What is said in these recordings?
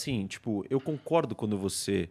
Sim, tipo, eu concordo quando você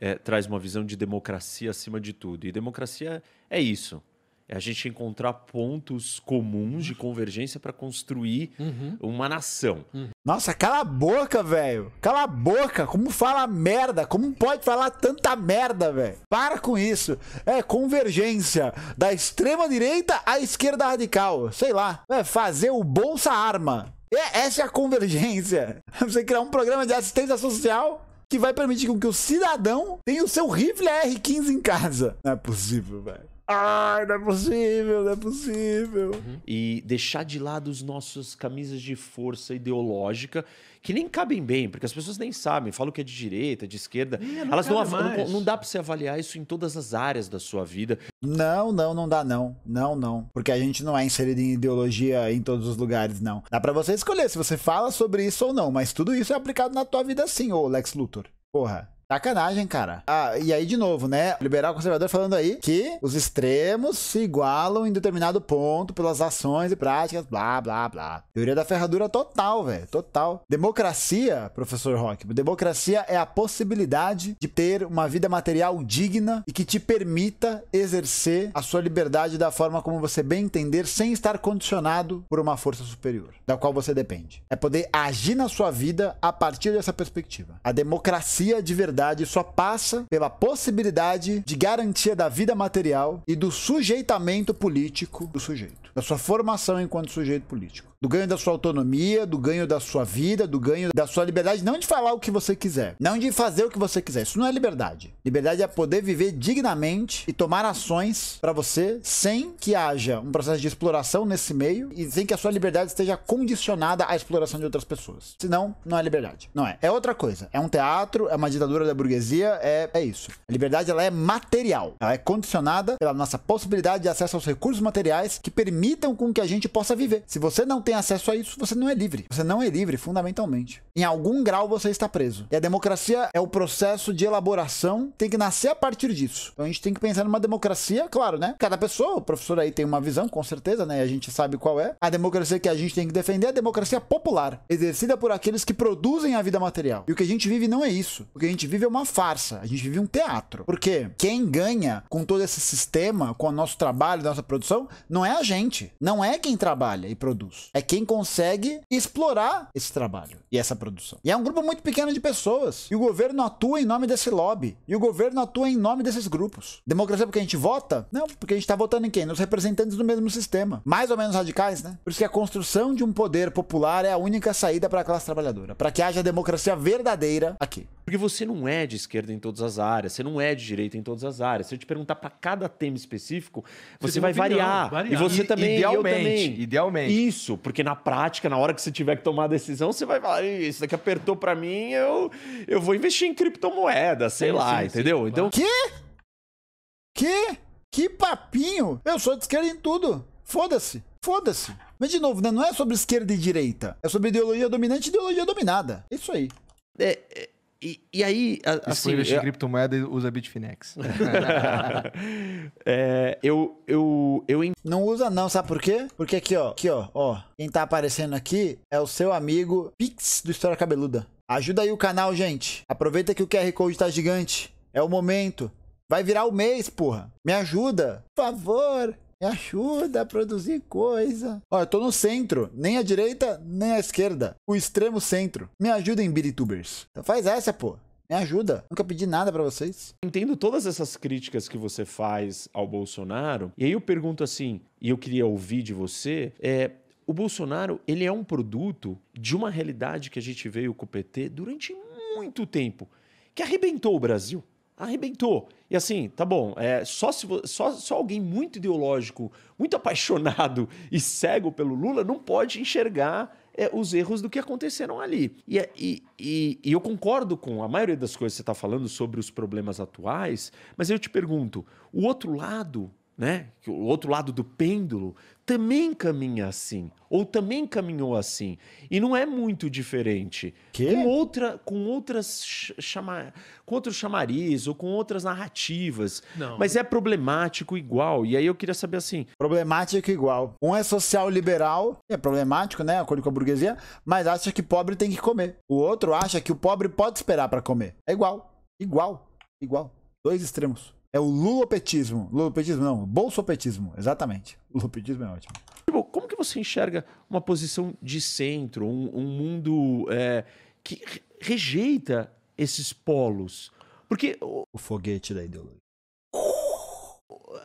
é, traz uma visão de democracia acima de tudo. E democracia é isso. É a gente encontrar pontos comuns de convergência para construir uhum. uma nação. Uhum. Nossa, cala a boca, velho. Cala a boca. Como fala merda? Como pode falar tanta merda, velho? Para com isso. É convergência da extrema direita à esquerda radical. Sei lá. É fazer o bolsa arma. É, essa é a convergência. Você criar um programa de assistência social que vai permitir que o cidadão tenha o seu rifle AR-15 em casa. Não é possível, velho. Ah, não é possível, não é possível. Uhum. E deixar de lado os nossos camisas de força ideológica, que nem cabem bem, porque as pessoas nem sabem, falam que é de direita, de esquerda. não Elas não, não, não dá para você avaliar isso em todas as áreas da sua vida. Não, não, não dá não. Não, não. Porque a gente não é inserido em ideologia em todos os lugares, não. Dá para você escolher se você fala sobre isso ou não, mas tudo isso é aplicado na tua vida sim, ô Lex Luthor. Porra. Sacanagem, cara. Ah, e aí, de novo, né? liberal conservador falando aí que os extremos se igualam em determinado ponto pelas ações e práticas, blá, blá, blá. Teoria da ferradura total, velho. Total. Democracia, professor Rock, democracia é a possibilidade de ter uma vida material digna e que te permita exercer a sua liberdade da forma como você bem entender, sem estar condicionado por uma força superior, da qual você depende. É poder agir na sua vida a partir dessa perspectiva. A democracia de verdade liberdade só passa pela possibilidade de garantia da vida material e do sujeitamento político do sujeito da sua formação enquanto sujeito político, do ganho da sua autonomia, do ganho da sua vida, do ganho da sua liberdade, não de falar o que você quiser, não de fazer o que você quiser. Isso não é liberdade. Liberdade é poder viver dignamente e tomar ações para você sem que haja um processo de exploração nesse meio e sem que a sua liberdade esteja condicionada à exploração de outras pessoas. Senão, não é liberdade. Não é. É outra coisa. É um teatro, é uma ditadura da burguesia, é, é isso. A liberdade ela é material. Ela é condicionada pela nossa possibilidade de acesso aos recursos materiais que permitem limitam com que a gente possa viver. Se você não tem acesso a isso, você não é livre. Você não é livre, fundamentalmente. Em algum grau você está preso. E a democracia é o processo de elaboração, tem que nascer a partir disso. Então a gente tem que pensar numa democracia, claro, né? Cada pessoa, o professor aí tem uma visão, com certeza, né? E a gente sabe qual é. A democracia que a gente tem que defender é a democracia popular, exercida por aqueles que produzem a vida material. E o que a gente vive não é isso. O que a gente vive é uma farsa. A gente vive um teatro. Porque quem ganha com todo esse sistema, com o nosso trabalho, nossa produção, não é a gente cliente, não é quem trabalha e produz, é quem consegue explorar esse trabalho e essa produção. E é um grupo muito pequeno de pessoas, e o governo atua em nome desse lobby, e o governo atua em nome desses grupos. Democracia é porque a gente vota? Não, porque a gente está votando em quem? Nos representantes do mesmo sistema, mais ou menos radicais, né? Por isso que a construção de um poder popular é a única saída para a classe trabalhadora, para que haja democracia verdadeira aqui. Porque você não é de esquerda em todas as áreas, você não é de direita em todas as áreas. Se eu te perguntar para cada tema específico, você, você vai opinião, variar. variar. E você também, idealmente, também. Idealmente. Isso, porque na prática, na hora que você tiver que tomar a decisão, você vai falar, isso daqui apertou para mim, eu, eu vou investir em criptomoeda, sei sim, lá, sim, entendeu? Sim, então... Que? Que? Que papinho? Eu sou de esquerda em tudo. Foda-se. Foda-se. Mas, de novo, né? não é sobre esquerda e direita. É sobre ideologia dominante e ideologia dominada. É isso aí. É, é, e, e aí, assim... Se for investir eu... em criptomoeda, usa Bitfinex. é, eu, eu, eu... Não usa não, sabe por quê? Porque aqui, ó, aqui, ó, ó, quem tá aparecendo aqui é o seu amigo Pix do História Cabeluda. Ajuda aí o canal, gente. Aproveita que o QR Code tá gigante. É o momento. Vai virar o mês, porra. Me ajuda. Por favor. Me ajuda a produzir coisa. Ó, eu tô no centro. Nem à direita, nem à esquerda. O extremo centro. Me ajudem, Biritubers. Então faz essa, pô. Me ajuda. Nunca pedi nada para vocês. Entendo todas essas críticas que você faz ao Bolsonaro. E aí eu pergunto assim, e eu queria ouvir de você, é, o Bolsonaro, ele é um produto de uma realidade que a gente veio com o PT durante muito tempo, que arrebentou o Brasil arrebentou. E assim, tá bom, é, só, se, só, só alguém muito ideológico, muito apaixonado e cego pelo Lula não pode enxergar é, os erros do que aconteceram ali. E, é, e, e, e, eu concordo com a maioria das coisas que você está falando sobre os problemas atuais, mas eu te pergunto, o outro lado, né, o outro lado do pêndulo, também caminha assim, ou também caminhou assim. E não é muito diferente. Quê? Com outra, com outras chama, com outros chamariz ou com outras narrativas. Não. Mas é problemático igual. E aí eu queria saber assim, problemático igual. Um é social liberal, é problemático, né, acordo com a burguesia, mas acha que pobre tem que comer. O outro acha que o pobre pode esperar para comer. É igual, igual, igual. Dois extremos. É o lulopetismo. Lulopetismo não, bolsopetismo, exatamente. Lulopetismo é ótimo. Como que você enxerga uma posição de centro, um, um mundo é, que rejeita esses polos? Porque... O... o foguete da ideologia.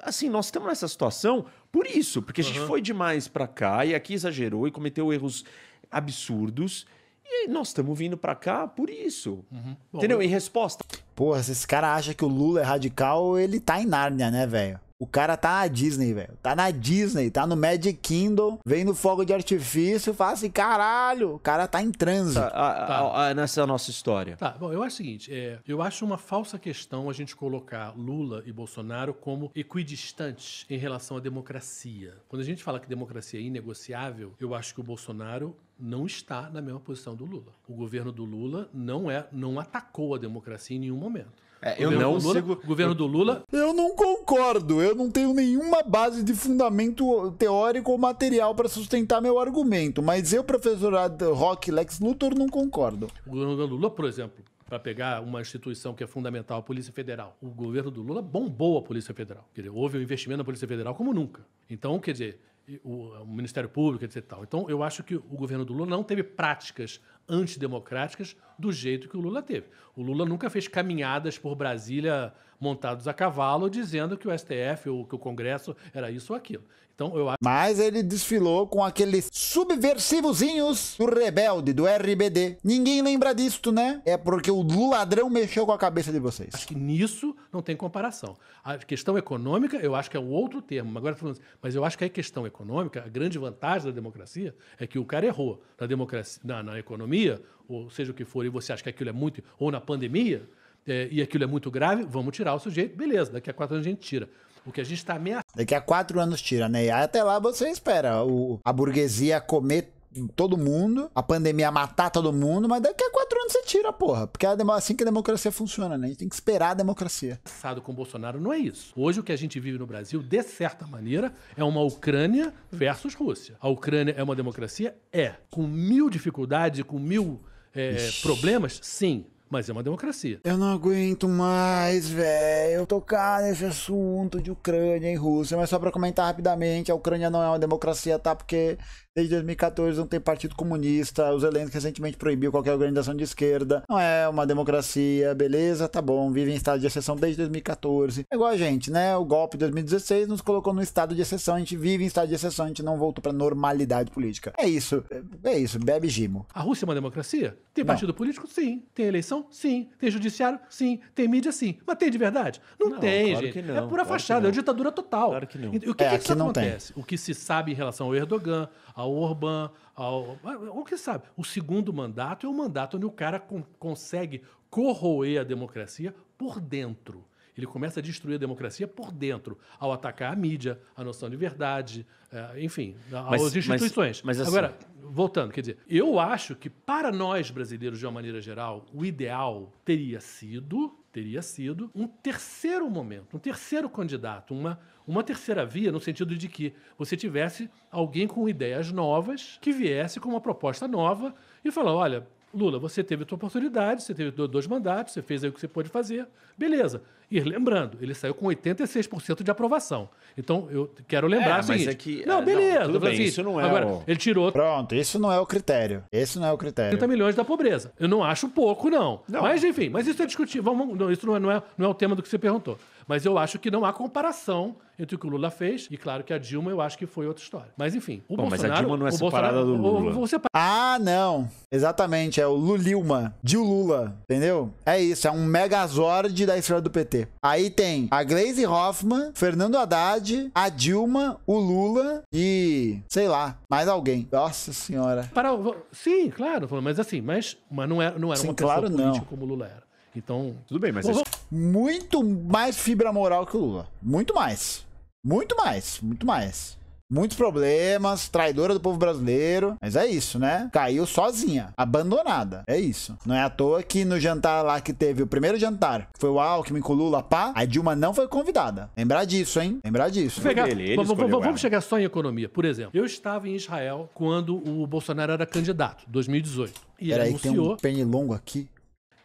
Assim, nós estamos nessa situação por isso, porque a gente uhum. foi demais para cá e aqui exagerou e cometeu erros absurdos e nós estamos vindo para cá por isso. Uhum. Entendeu? Em resposta. Porra, se esse cara acha que o Lula é radical, ele tá em Nárnia, né, velho? O cara tá na Disney, velho. Tá na Disney, tá no Magic Kingdom, vem no fogo de artifício, fala assim, caralho, o cara tá em transe. Tá, tá. nessa é nossa história. Tá, bom, eu acho o seguinte, é, eu acho uma falsa questão a gente colocar Lula e Bolsonaro como equidistantes em relação à democracia. Quando a gente fala que democracia é inegociável, eu acho que o Bolsonaro não está na mesma posição do Lula. O governo do Lula não é, não atacou a democracia em nenhum momento. É, eu não Lula, consigo. O governo do Lula. Eu não concordo. Eu não tenho nenhuma base de fundamento teórico ou material para sustentar meu argumento. Mas eu, professor Rock Lex Luthor, não concordo. O governo do Lula, por exemplo, para pegar uma instituição que é fundamental, a Polícia Federal. O governo do Lula bombou a Polícia Federal. Quer dizer, houve um investimento na Polícia Federal como nunca. Então, quer dizer, o, o Ministério Público, etc. Tal. Então, eu acho que o governo do Lula não teve práticas antidemocráticas do jeito que o Lula teve. O Lula nunca fez caminhadas por Brasília montados a cavalo dizendo que o STF ou que o Congresso era isso ou aquilo. Então eu acho... Mas ele desfilou com aqueles subversivozinhos do Rebelde, do RBD. Ninguém lembra disto, né? É porque o ladrão mexeu com a cabeça de vocês. Acho que nisso não tem comparação. A questão econômica, eu acho que é um outro termo. Agora falando assim, mas eu acho que a questão econômica, a grande vantagem da democracia é que o cara errou na democracia, na, na economia, ou seja o que for, e você acha que aquilo é muito, ou na pandemia, é, e aquilo é muito grave, vamos tirar o sujeito, beleza, daqui a quatro anos a gente tira. O que a gente está ameaçando. Daqui a quatro anos tira, né? E até lá você espera o, a burguesia comer todo mundo, a pandemia matar todo mundo, mas daqui a quatro anos você tira, porra. Porque é assim que a democracia funciona, né? A gente tem que esperar a democracia. Passado com Bolsonaro não é isso. Hoje o que a gente vive no Brasil, de certa maneira, é uma Ucrânia versus Rússia. A Ucrânia é uma democracia? É. Com mil dificuldades, com mil é, problemas? Sim. Mas é uma democracia. Eu não aguento mais, velho, tocar nesse assunto de Ucrânia e Rússia. Mas só para comentar rapidamente, a Ucrânia não é uma democracia, tá? Porque Desde 2014 não tem partido comunista, Os Zelensky recentemente proibiu qualquer organização de esquerda. Não é uma democracia, beleza, tá bom, vive em estado de exceção desde 2014. É igual a gente, né? O golpe de 2016 nos colocou no estado de exceção, a gente vive em estado de exceção, a gente não voltou pra normalidade política. É isso, é isso, bebe gimo. A Rússia é uma democracia? Tem partido político? Sim. Tem eleição? Sim. Tem judiciário? Sim. Tem mídia? Sim. Mas tem de verdade? Não, não tem, claro gente. É não, é pura claro fachada, é ditadura total. Claro que não. E então, o que, é, que, que, não acontece? Tem. O que se sabe em relação ao Erdogan, ao Orbán, ao. O que sabe? O segundo mandato é o mandato onde o cara consegue corroer a democracia por dentro. Ele começa a destruir a democracia por dentro, ao atacar a mídia, a noção de verdade, é, enfim, mas, as instituições. Mas, mas assim... Agora, voltando, quer dizer, eu acho que para nós brasileiros, de uma maneira geral, o ideal teria sido teria sido um terceiro momento, um terceiro candidato, uma, uma terceira via, no sentido de que você tivesse alguém com ideias novas que viesse com uma proposta nova e falar: olha, Lula, você teve a sua oportunidade, você teve dois mandatos, você fez aí o que você pôde fazer, beleza. E lembrando, ele saiu com 86% de aprovação. Então, eu quero lembrar é, o seguinte. É que, não, é, beleza. Não, bem, assim, isso não é agora, o... ele tirou... Pronto, isso não é o critério. Esse não é o critério. 30 milhões da pobreza. Eu não acho pouco, não. não. Mas, enfim, mas isso é discutível. Vamos, não, isso não é, não, é, não é o tema do que você perguntou. Mas eu acho que não há comparação entre o que o Lula fez e, claro, que a Dilma eu acho que foi outra história. Mas enfim, o Bom, Bolsonaro... Mas a Dilma não é separada do Lula. O, o, Ah, não. Exatamente, é o Lulilma, de Lula, entendeu? É isso, é um megazord da história do PT. Aí tem a Glaze Hoffman, Fernando Haddad, a Dilma, o Lula e, sei lá, mais alguém. Nossa senhora. Para, sim, claro, mas assim, mas, mas não era, é, não era Sim, uma claro pessoa política não. como o Lula era. Então. Tudo bem, mas muito mais fibra moral que o Lula. Muito mais. Muito mais. Muito mais. Muitos problemas, traidora do povo brasileiro. Mas é isso, né? Caiu sozinha, abandonada. É isso. Não é à toa que no jantar lá que teve o primeiro jantar, que foi o Alckmin com o Lula, pá, a Dilma não foi convidada. Lembrar disso, hein? Lembrar disso. Chegar, ele, vamos chegar só em economia. Por exemplo, eu estava em Israel quando o Bolsonaro era candidato, 2018. E Peraí, anunciou... tem um pernilongo aqui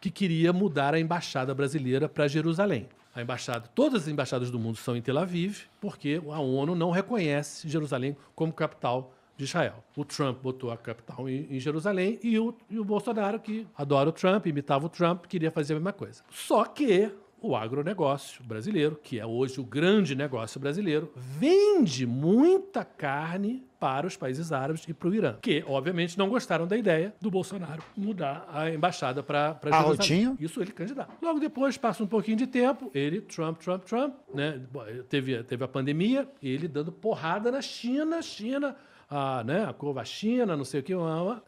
que queria mudar a embaixada brasileira para Jerusalém. A embaixada, todas as embaixadas do mundo são em Tel Aviv, porque a ONU não reconhece Jerusalém como capital de Israel. O Trump botou a capital em, em Jerusalém e o, e o Bolsonaro, que adora o Trump, imitava o Trump, queria fazer a mesma coisa. Só que o agronegócio brasileiro, que é hoje o grande negócio brasileiro, vende muita carne para os países árabes e para o Irã, que obviamente não gostaram da ideia do Bolsonaro mudar a embaixada para ah, Jerusalém. Isso ele candidato. Logo depois, passa um pouquinho de tempo, ele, Trump, Trump, Trump, né? teve, teve a pandemia, ele dando porrada na China, China a, né, a curva China, não sei o que.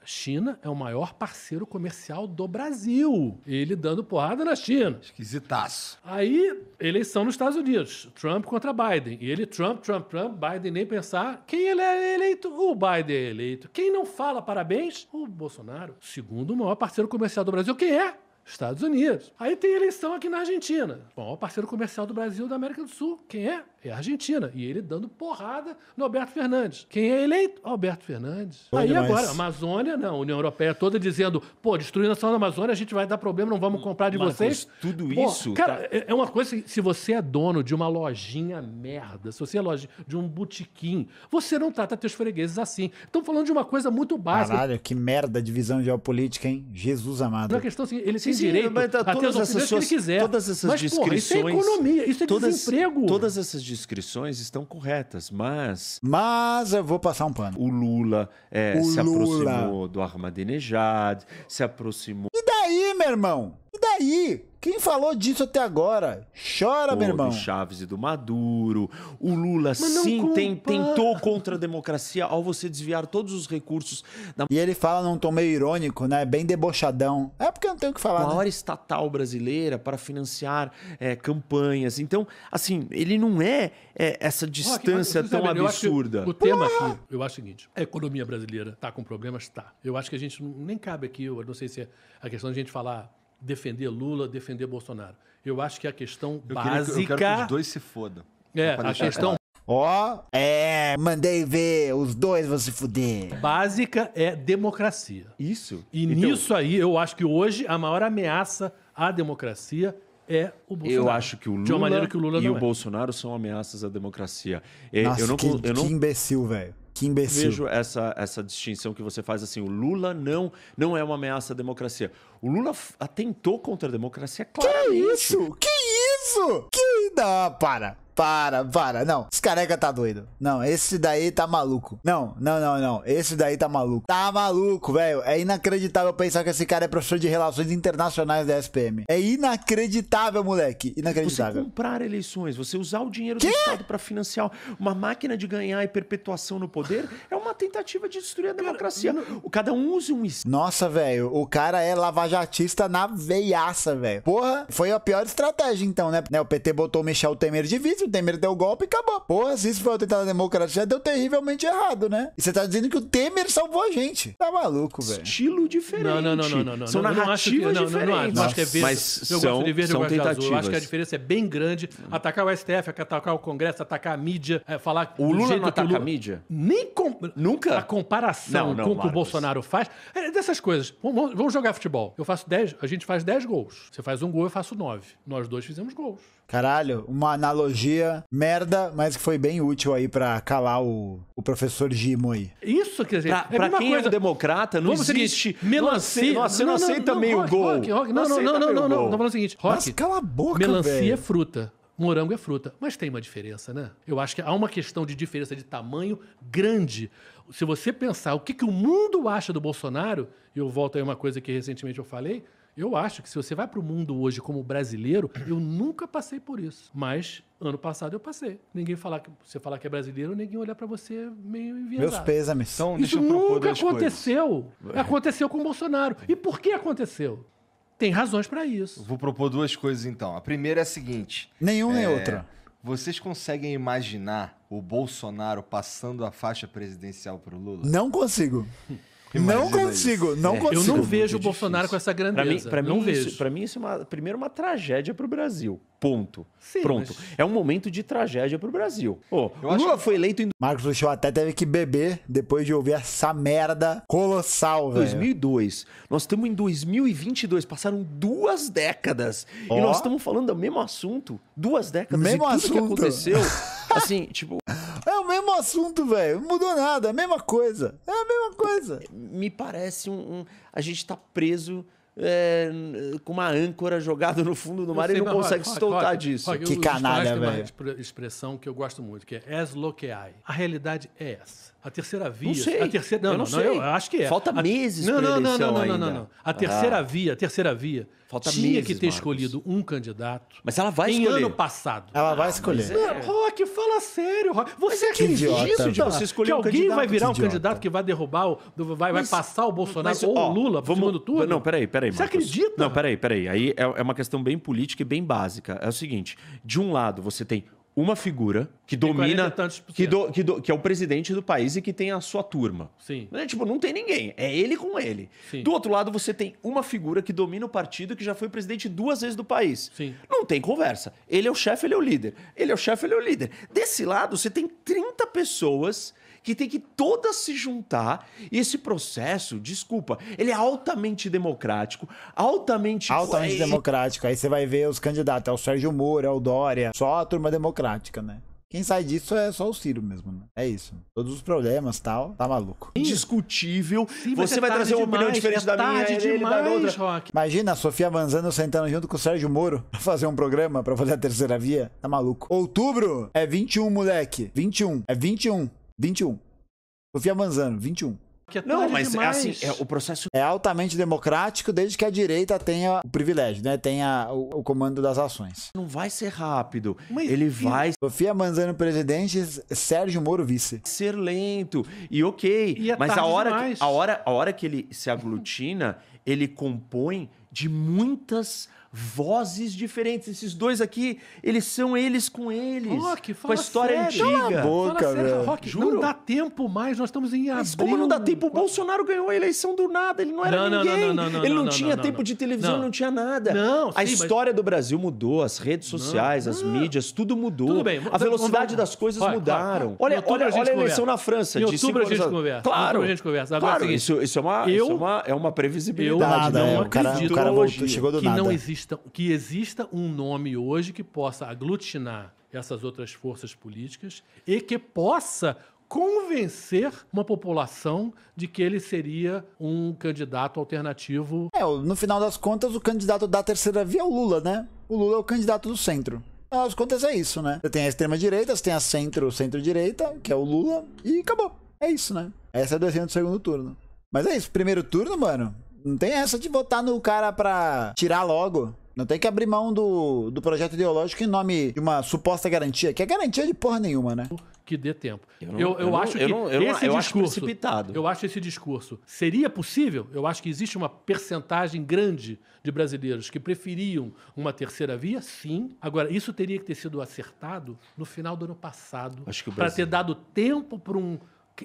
China é o maior parceiro comercial do Brasil. Ele dando porrada na China. Esquisitaço. Aí, eleição nos Estados Unidos. Trump contra Biden. E ele, Trump, Trump, Trump, Biden nem pensar. Quem ele é eleito? O Biden é eleito. Quem não fala parabéns? O Bolsonaro. Segundo o maior parceiro comercial do Brasil, quem é? Estados Unidos. Aí tem eleição aqui na Argentina. Bom, o parceiro comercial do Brasil da América do Sul. Quem é? É a Argentina. E ele dando porrada no Alberto Fernandes. Quem é eleito? Alberto Fernandes. Bom Aí demais. agora, Amazônia, não, União Europeia toda dizendo, pô, destruindo a nação da Amazônia, a gente vai dar problema, não vamos comprar de Marcos, vocês. tudo pô, isso... Cara, tá... é, é uma coisa, se você é dono de uma lojinha merda, se você é loja de um botequim, você não trata teus fregueses assim. Estamos falando de uma coisa muito básica. Caralho, que merda de visão geopolítica, hein? Jesus amado. Não é questão assim, ele tem sim, direito tá, a ter as opções suas, que ele quiser. Todas essas mas, descrições... Porra, isso é economia, isso é todas, desemprego. Todas essas descrições estão corretas, mas. Mas eu vou passar um pano. O Lula é, o se Lula. aproximou do Ahmadinejad, se aproximou. E daí, meu irmão? E daí? Quem falou disso até agora? Chora, Pô, meu irmão. Do Chaves e do Maduro. O Lula, sim, tem, tentou contra a democracia ao você desviar todos os recursos. Da... E ele fala num tom meio irônico, né? Bem debochadão. É porque não tem o que falar. A maior né? estatal brasileira para financiar é, campanhas. Então, assim, ele não é, é essa distância tão absurda. O tema aqui, eu acho o seguinte: a economia brasileira está com problemas? Está. Eu acho que a gente não, nem cabe aqui, eu não sei se é a questão de a gente falar defender Lula, defender Bolsonaro. Eu acho que a questão eu básica. Queria, eu quero que os dois se fodam. É, a questão. Ó. Oh. É, mandei ver, os dois vão se fuder. Básica é democracia. Isso. E então... nisso aí, eu acho que hoje a maior ameaça à democracia é o Bolsonaro. Eu acho que o Lula, que o Lula e o é. Bolsonaro são ameaças à democracia. É, Nossa, eu não, que, eu não... que imbecil, velho. Que imbecil. Vejo essa, essa distinção que você faz assim, o Lula não não é uma ameaça à democracia. O Lula atentou contra a democracia, claro. Que isso? Que isso? Que não, para para, para. Não, esse careca tá doido. Não, esse daí tá maluco. Não, não, não, não. Esse daí tá maluco. Tá maluco, velho. É inacreditável pensar que esse cara é professor de relações internacionais da SPM. É inacreditável, moleque. Inacreditável. Você comprar eleições, você usar o dinheiro Quê? do Estado para financiar uma máquina de ganhar e perpetuação no poder é uma tentativa de destruir a democracia. Cada um usa um... Nossa, velho. O cara é lavajatista na veiaça, velho. Porra, foi a pior estratégia então, né? O PT botou o Michel Temer de vice o Temer deu o golpe e acabou. Porra, se isso foi o tentada democrática, já deu terrivelmente errado, né? E você tá dizendo que o Temer salvou a gente. Tá maluco, velho. Estilo diferente. Não, não, não, não, não. não são não, narrativas não acho que, diferentes. Não, não, acho que é verde. Mas eu são, gosto de verde, são eu gosto de azul. acho que a diferença é bem grande. Atacar o STF, atacar o Congresso, atacar a mídia, é, falar... O Lula não ataca Lula... a mídia? Nem... Com... Nunca? A comparação com o que o Bolsonaro faz... É dessas coisas. Vamos, vamos jogar futebol. Eu faço 10... A gente faz 10 gols. Você faz um gol, eu faço 9. Nós dois fizemos gols. Caralho, uma analogia dia merda, mas que foi bem útil aí pra calar o, o professor Gimo aí. Isso, quer dizer, pra, é quem é coisa. é democrata, não existe. Melancia. Nossa, não, não, aceita meio gol. Rock, rock, não, não, não, não, não, não. falando o seguinte, rock. Mas cala a boca, Melancia é fruta morango é fruta. Mas tem uma diferença, né? Eu acho que há uma questão de diferença de tamanho grande. Se você pensar o que, que o mundo acha do Bolsonaro, e eu volto aí uma coisa que recentemente eu falei, eu acho que se você vai para o mundo hoje como brasileiro, eu nunca passei por isso. Mas ano passado eu passei. Ninguém falar que você falar que é brasileiro, ninguém olhar para você meio enviesado. Meus pêsames. Então, isso nunca aconteceu. Coisas. É. Aconteceu com o Bolsonaro. E por que aconteceu? Tem razões para isso. vou propor duas coisas então. A primeira é a seguinte: nenhuma é... nem é, outra. Vocês conseguem imaginar o Bolsonaro passando a faixa presidencial para o Lula? Não consigo. É. não consigo, isso. não é. consigo. Eu não vejo o Bolsonaro com essa grandeza. Para mim, pra mim, isso, mim isso é uma, primeiro uma tragédia para o Brasil. Ponto. Sim, Pronto. Mas... É um momento de tragédia para o Brasil. Oh, Lula foi eleito em... Marcos fechou até teve que beber depois de ouvir essa merda colossal, velho. 2002. Nós estamos em 2022. Passaram duas décadas. Oh. E nós estamos falando do mesmo assunto. Duas décadas. Mesmo e tudo assunto. que aconteceu... assim, tipo... É, mesmo assunto, velho. Mudou nada, é a mesma coisa. É a mesma coisa. Me parece um. um a gente tá preso. É, com uma âncora jogada no fundo do mar sei, e não consegue se soltar disso. que canalha, velho. Tem uma expressão que eu gosto muito, que é as lo que hay. A realidade é essa. A terceira via. Não sei. A terceira, não, eu não, não, sei. eu acho que é. Falta a, meses não, não, não, não, não, não, não, A terceira ah. via, a terceira via. Falta tinha meses, que ter Marcos. escolhido um candidato. Mas ela vai em escolher. ano passado. Ela vai ah, escolher. Não, é. é. Rock, fala sério, Rock. Você é acredita isso de você escolher que um alguém vai virar um candidato que vai derrubar, o, vai, mas, vai passar o Bolsonaro mas, ou ó, o Lula vamos vamos, tudo? Não, peraí, peraí. Você acredita? Não, peraí, peraí. Aí é, é uma questão bem política e bem básica. É o seguinte: de um lado você tem uma figura que domina. Que, do, que, do, que é o presidente do país e que tem a sua turma. Sim. É, tipo, não tem ninguém. É ele com ele. Sim. Do outro lado, você tem uma figura que domina o partido que já foi presidente duas vezes do país. Sim. Não tem conversa. Ele é o chefe, ele é o líder. Ele é o chefe, ele é o líder. Desse lado, você tem 30 pessoas que tem que todas se juntar. E esse processo, desculpa, ele é altamente democrático, altamente. Altamente democrático. Aí você vai ver os candidatos, é o Sérgio Moro, é o Dória, só a turma democrática, né? Quem sai disso é só o Ciro mesmo, né? É isso. Todos os problemas tal, tá maluco. Indiscutível. Sim, você vai trazer demais, uma opinião diferente é da minha e ele da outra. Rock. Imagina a Sofia Manzano sentando junto com o Sérgio Moro pra fazer um programa, pra fazer a terceira via. Tá maluco. Outubro é 21, moleque. 21. É 21. 21. Sofia Manzano, avançando, 21. É não, mas é assim, é, o processo é altamente democrático desde que a direita tenha o privilégio, né? Tenha o, o comando das ações. Não vai ser rápido. Mas ele vai. Sofia Manzano presidente, Sérgio Moro vice. Ser lento e ok. E é mas a hora, que, a hora, a hora que ele se aglutina, ele compõe de muitas vozes diferentes. Esses dois aqui, eles são eles com eles. Rock, fala com a história sério. antiga. Cala boca, fala sério, Rock, Juro? não dá tempo mais, nós estamos em abril. Mas como não dá tempo? O Bolsonaro ganhou a eleição do nada, ele não era não, ninguém. Não, não, ele não, tinha tempo de televisão, não. tinha nada. Não, sim, a história mas... do Brasil mudou, as redes sociais, as mídias, tudo mudou. Tudo bem. A velocidade das coisas olha, mudaram. Olha, olha, a, olha a eleição na França. Em outubro a gente anos... conversa. É claro. A gente conversa. claro, isso, é uma, é previsibilidade. Eu, né? não, é acredito. O cara chegou do nada. não existe que exista um nome hoje que possa aglutinar essas outras forças políticas e que possa convencer uma população de que ele seria um candidato alternativo. É, no final das contas, o candidato da terceira via é o Lula, né? O Lula é o candidato do centro. Afinal das contas, é isso, né? Você tem a extrema-direita, você tem a centro, centro-direita, que é o Lula, e acabou. É isso, né? Essa é a desenha do segundo turno. Mas é isso, primeiro turno, mano. Não tem essa de botar no cara pra tirar logo. Não tem que abrir mão do, do projeto ideológico em nome de uma suposta garantia, que é garantia de porra nenhuma, né? Que dê tempo. Eu, não, eu, acho que esse discurso, precipitado. Eu acho esse discurso. Seria possível? Eu acho que existe uma percentagem grande de brasileiros que preferiam uma terceira via, sim. Agora, isso teria que ter sido acertado no final do ano passado, para ter dado tempo para um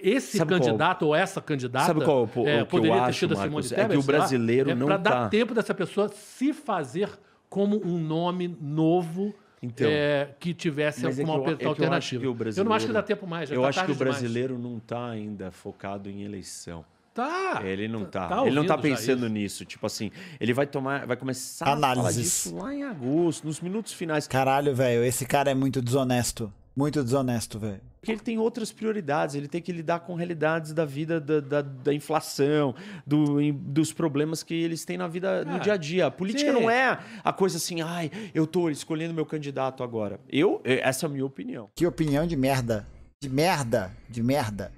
esse sabe candidato qual? ou essa candidata sabe qual, o, é, o poderia ter acho, sido Marcos, Simone Tebet. É que o brasileiro é não para tá... dar tempo dessa pessoa se fazer como um nome novo então, é, que tivesse é alguma é que eu, alternativa. Eu, eu, não acho que dá tempo mais. eu tá acho que o brasileiro demais. não está ainda focado em eleição. Tá. É, ele não tá. tá, tá ele não tá pensando nisso. Tipo assim, ele vai tomar, vai começar Análises. a falar disso lá em agosto, nos minutos finais. Caralho, velho, esse cara é muito desonesto. Muito desonesto, velho. Porque ele tem outras prioridades, ele tem que lidar com realidades da vida, da, da, da inflação, do, dos problemas que eles têm na vida, no é. dia a dia. A política sim. não é a coisa assim, ai, eu tô escolhendo meu candidato agora. Eu, é, essa é a minha opinião. Que opinião de merda. De merda, de merda.